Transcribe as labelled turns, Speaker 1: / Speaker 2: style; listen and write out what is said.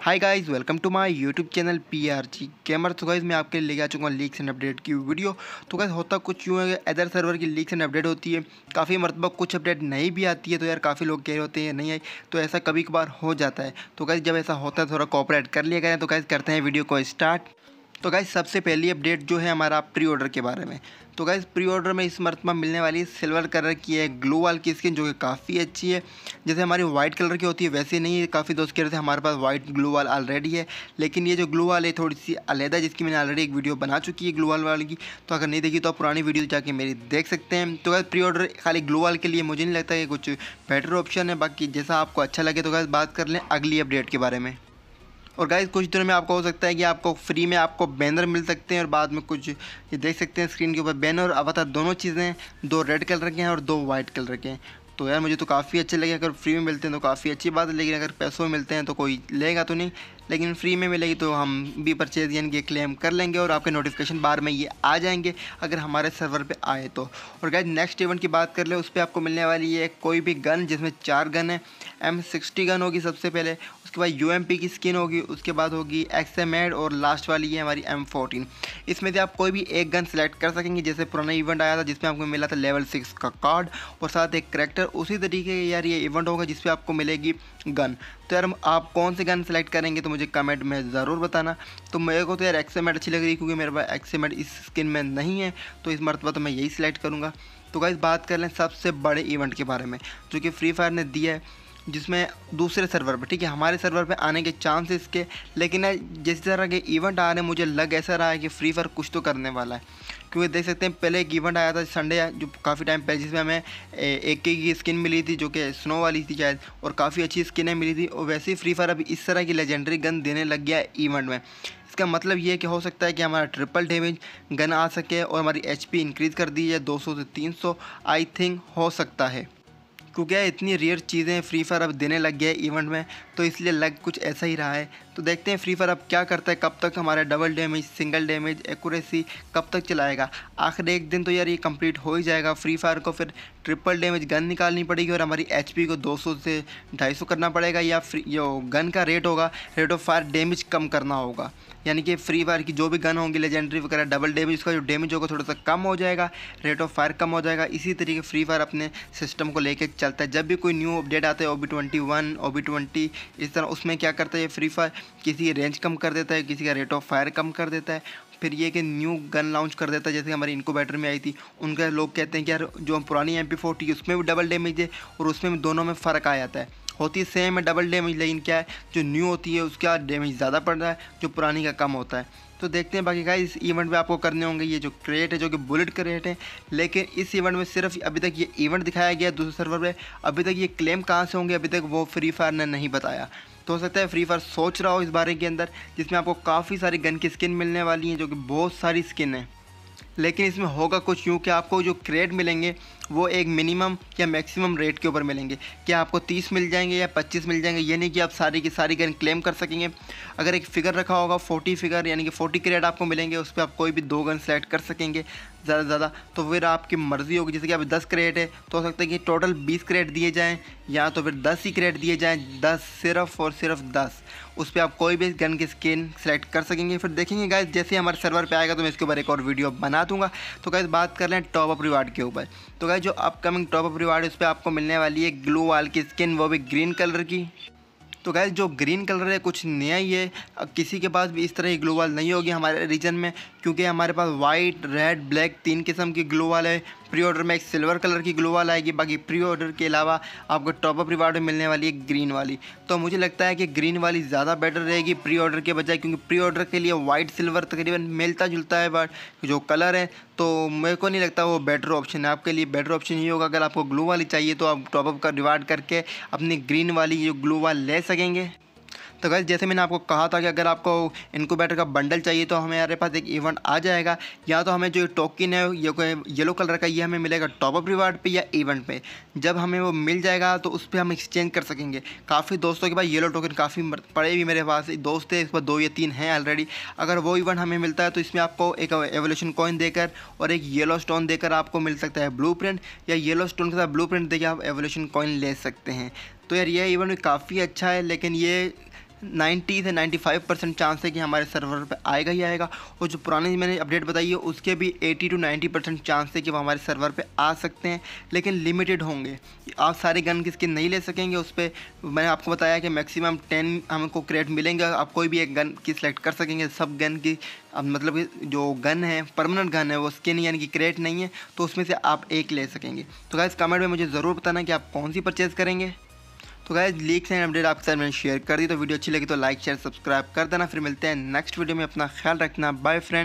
Speaker 1: hi guys welcome to my YouTube channel P R G gamer तो guys मैं आपके लिए लेके आ चुका हूँ लीक्स एंड अपडेट की वीडियो तो गाइस होता कुछ यूँ है अदर सर्वर की लीक्स एंड अपडेट होती है काफ़ी मरतबा कुछ अपडेट नहीं भी आती है तो यार काफ़ी लोग कह रहे होते हैं नहीं आई तो ऐसा कभी कभार हो जाता है तो गाइज जब ऐसा होता है थोड़ा कॉपरेट कर लिया गया तो गाइज करते हैं वीडियो को स्टार्ट तो गाइज सबसे पहली अपडेट जो है हमारा प्री ऑर्डर के बारे में तो गाइज प्री ऑर्डर में इस मरतबा मिलने वाली सिल्वर कलर की है ग्लो वाल की स्किन जो कि काफ़ी अच्छी है जैसे हमारी वाइट कलर की होती है वैसे नहीं है काफ़ी दोस्त कह रहे थे हमारे पास वाइट ग्लो वाल ऑलरेडी है लेकिन ये जो ग्लो वाल है थोड़ी सी अलहदा जिसकी मैंने ऑलरेडी एक वीडियो बना चुकी है ग्लो वाल वाल की तो अगर नहीं देखी तो आप पुरानी वीडियो जाके मेरी देख सकते हैं तो गाइज प्री ऑर्डर खाली ग्लो वाल के लिए मुझे नहीं लगता कि कुछ बेटर ऑप्शन है बाकी जैसा आपको अच्छा लगे तो गाइज बात कर लें अगली अपडेट के बारे में और गाइज कुछ दिनों में आपको हो सकता है कि आपको फ्री में आपको बैनर मिल सकते हैं और बाद में कुछ ये देख सकते हैं स्क्रीन के ऊपर बैनर और अवतार दोनों चीज़ें दो रेड कलर के हैं और दो वाइट कलर के हैं तो यार मुझे तो काफ़ी अच्छे लगे अगर फ्री में मिलते हैं तो काफ़ी अच्छी बात है लेकिन अगर पैसों में मिलते हैं तो कोई लेगा तो नहीं लेकिन फ्री में मिलेगी तो हम भी परचेज यानी कि क्लेम कर लेंगे और आपके नोटिफिकेशन बार में ये आ जाएंगे अगर हमारे सर्वर पे आए तो और गैज नेक्स्ट इवेंट की बात कर ले उस पर आपको मिलने वाली है कोई भी गन जिसमें चार गन है एम सिक्सटी गन होगी सबसे पहले उसके बाद यू की स्किन होगी उसके बाद होगी एक्स एम एड और लास्ट वाली है हमारी एम फोर्टीन इसमें से आप कोई भी एक गन सेलेक्ट कर सकेंगे जैसे पुराना इवेंट आया था जिसमें आपको मिला था लेवल सिक्स का कार्ड और साथ एक करेक्टर उसी तरीके के यार ये इवेंट होगा जिसमें आपको मिलेगी गन तो यार आप कौन सी गन सेलेक्ट करेंगे तो मुझे कमेंट में ज़रूर बताना तो मेरे को तो यार एक्सेमेट अच्छी लग रही है क्योंकि मेरे पास एक्सेमेट इस स्किन में नहीं है तो इस मरतबा तो मैं यही सिलेक्ट करूँगा तो गाइज़ बात कर लें सबसे बड़े इवेंट के बारे में जो कि फ्री फायर ने दिया है जिसमें दूसरे सर्वर पर ठीक है हमारे सर्वर पर आने के चांसेस के लेकिन जिस तरह के इवेंट आ रहे हैं मुझे लग ऐसा रहा है कि फ्री फायर कुछ तो करने वाला है क्योंकि देख सकते हैं पहले एक इवेंट आया था संडे जो काफ़ी टाइम पहले जिसमें हमें एक की स्किन मिली थी जो कि स्नो वाली थी शायद और काफ़ी अच्छी स्किनें मिली थी और वैसे ही फ्री फायर अब इस तरह की लेजेंडरी गन देने लग गया इवेंट में इसका मतलब ये है कि हो सकता है कि हमारा ट्रिपल डैमेज गन आ सके और हमारी एच इंक्रीज़ कर दी जाए 200 से 300 आई थिंक हो सकता है क्योंकि इतनी रेयर चीज़ें फ्री फायर अब देने लग गया है इवेंट में तो इसलिए लग कुछ ऐसा ही रहा है तो देखते हैं फ्री फायर अब क्या करता है कब तक हमारा double damage single damage accuracy कब तक चलाएगा आखिर एक दिन तो यार ये कंप्लीट हो ही जाएगा फ्री फायर को फिर ट्रिपल डैमेज गन निकालनी पड़ेगी और हमारी एच को 200 से 250 करना पड़ेगा या फिर यो गन का रेट होगा रेट ऑफ फायर डैमेज कम करना होगा यानी कि फ्री फायर की जो भी गन होंगी लेजेंडरी वगैरह डबल डैमेज उसका जो डैमेज होगा थोड़ा सा कम हो जाएगा रेट ऑफ फायर कम हो जाएगा इसी तरीके फ्री फायर अपने सिस्टम को लेकर चलता है जब भी कोई न्यू अपडेट आता है O B twenty one O B twenty इस तरह उसमें क्या करता है ये फ्री फायर किसी की रेंज कम कर देता है किसी का रेट ऑफ फायर कम कर देता है फिर ये कि न्यू गन लॉन्च कर देता है जैसे हमारी इनको बैटरी में आई थी उनका लोग कहते हैं कि यार जो हम पुरानी एम पी फोर्टी उसमें भी डबल डैमेज है और उसमें भी दोनों में फ़र्क आ जाता है होती सेम है डबल डैमेज लेकिन क्या है जो न्यू होती है उसका डैमेज ज़्यादा पड़ रहा है जो पुरानी का कम होता है तो देखते हैं बाकी का इस इवेंट में आपको करने होंगे ये जो क्रेट है जो कि बुलेट क्रेट है लेकिन इस इवेंट में सिर्फ अभी तक ये इवेंट दिखाया गया दूसरे सर्वर पर अभी तक ये क्लेम कहाँ से होंगे अभी तक वो फ्री फायर ने नहीं बताया तो हो सकता है फ्री फायर सोच रहा हो इस बारे के अंदर जिसमें आपको काफ़ी सारी गन की स्किन मिलने वाली हैं जो कि बहुत सारी स्किन है लेकिन इसमें होगा कुछ यूँ कि आपको जो क्रेड मिलेंगे वो एक मिनिमम या मैक्सिमम रेट के ऊपर मिलेंगे क्या आपको 30 मिल जाएंगे या 25 मिल जाएंगे यानी कि आप सारी की सारी गन क्लेम कर सकेंगे अगर एक फ़िगर रखा होगा 40 फिगर यानी कि 40 क्रेड आपको मिलेंगे उस पर आप कोई भी दो गन सेलेक्ट कर सकेंगे ज़्यादा से ज़्यादा तो फिर आपकी मर्ज़ी होगी जैसे कि आप दस क्रेट है तो हो सकता है कि टोटल बीस क्रेट दिए जाएँ या तो फिर दस ही क्रेट दिए जाएँ दस सिर्फ और सिर्फ दस उस पर आप कोई भी गन की स्किन सेलेक्ट कर सकेंगे फिर देखेंगे गाइज जैसे ही हमारे सर्वर पर आएगा तो मैं इसके ऊपर एक और वीडियो बना दूँगा तो गाइज बात कर लें टॉप अप रिवार्ड के ऊपर तो गाइज जो अपकमिंग टॉप अप रिवार्ड है उस पर आपको मिलने वाली है ग्लू वाल की स्किन वो भी ग्रीन कलर की तो गैस जो ग्रीन कलर है कुछ नया ही है किसी के पास भी इस तरह की ग्लोबल नहीं होगी हमारे रीजन में क्योंकि हमारे पास वाइट रेड ब्लैक तीन किस्म की ग्लो वाल है प्री ऑर्डर में एक सिल्वर कलर की ग्लो वाल आएगी बाकी प्री ऑर्डर के अलावा आपको टॉपअप रिवार्ड में मिलने वाली है ग्रीन वाली तो मुझे लगता है कि ग्रीन वाली ज़्यादा बेटर रहेगी प्री ऑर्डर के बजाय क्योंकि प्री ऑर्डर के लिए वाइट सिल्वर तकरीबन मिलता जुलता है बट जो कलर है तो मेरे को नहीं लगता वो बेटर ऑप्शन है आपके लिए बेटर ऑप्शन ये होगा अगर आपको ग्लो वाली चाहिए तो आप टॉपअप का रिवार्ड करके अपनी ग्रीन वाली जो ग्लो वाल ले सकेंगे तो गैस जैसे मैंने आपको कहा था कि अगर आपको इनक्यूबेटर का बंडल चाहिए तो हमारे पास एक इवेंट आ जाएगा या तो हमें जो टोकन है ये येलो कलर का ये हमें मिलेगा टॉपअप रिवार्ड पे या इवेंट पे जब हमें वो मिल जाएगा तो उस पर हम एक्सचेंज कर सकेंगे काफ़ी दोस्तों के पास येलो टोकन काफ़ी पड़े भी मेरे पास दोस्त है इस पर दो या तीन हैं ऑलरेडी अगर वो इवेंट हमें मिलता है तो इसमें आपको एक एवोल्यूशन कॉइन देकर और एक येलो स्टोन देकर आपको मिल सकता है ब्लू या येलो स्टोन के साथ ब्लू देकर आप एवोल्यूशन कॉइन ले सकते हैं तो यार ये इवेंट काफ़ी अच्छा है लेकिन ये नाइन्टी से नाइन्टी फाइव परसेंट चांस है कि हमारे सर्वर पर आएगा ही आएगा और जो पुरानी मैंने अपडेट बताई है उसके भी eighty to ninety percent chance है कि वो हमारे सर्वर पर आ सकते हैं लेकिन लिमिटेड होंगे आप सारे गन की स्किन नहीं ले सकेंगे उस पर मैंने आपको बताया कि मैक्सिमम टेन हमको क्रेट मिलेंगे आप कोई भी एक गन की सिलेक्ट कर सकेंगे सब गन की अब मतलब जो गन है परमानेंट गन है वो स्किन यानी कि क्रेट नहीं है तो उसमें से आप एक ले सकेंगे तो गाइस कमेंट में मुझे ज़रूर बताना कि आप कौन सी परचेज़ करेंगे तो गाइज लीक से अपडेट आपके साथ मैंने शेयर कर दी तो वीडियो अच्छी लगी तो लाइक शेयर सब्सक्राइब कर देना फिर मिलते हैं नेक्स्ट वीडियो में अपना ख्याल रखना बाय फ्रेंड